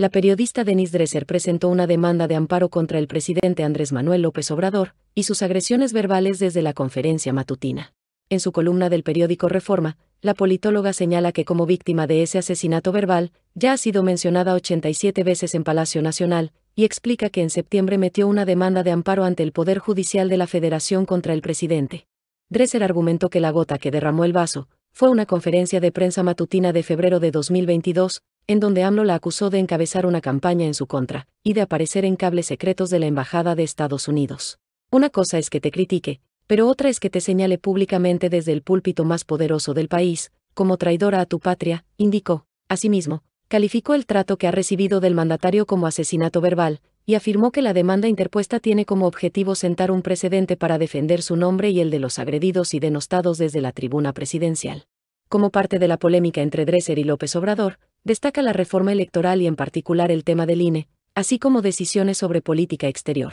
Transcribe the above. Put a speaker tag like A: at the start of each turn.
A: la periodista Denise Dresser presentó una demanda de amparo contra el presidente Andrés Manuel López Obrador y sus agresiones verbales desde la conferencia matutina. En su columna del periódico Reforma, la politóloga señala que como víctima de ese asesinato verbal, ya ha sido mencionada 87 veces en Palacio Nacional, y explica que en septiembre metió una demanda de amparo ante el Poder Judicial de la Federación contra el presidente. Dresser argumentó que la gota que derramó el vaso, fue una conferencia de prensa matutina de febrero de 2022, en donde AMLO la acusó de encabezar una campaña en su contra, y de aparecer en cables secretos de la Embajada de Estados Unidos. Una cosa es que te critique, pero otra es que te señale públicamente desde el púlpito más poderoso del país, como traidora a tu patria, indicó. Asimismo, calificó el trato que ha recibido del mandatario como asesinato verbal, y afirmó que la demanda interpuesta tiene como objetivo sentar un precedente para defender su nombre y el de los agredidos y denostados desde la tribuna presidencial. Como parte de la polémica entre Dresser y López Obrador, Destaca la reforma electoral y en particular el tema del INE, así como decisiones sobre política exterior.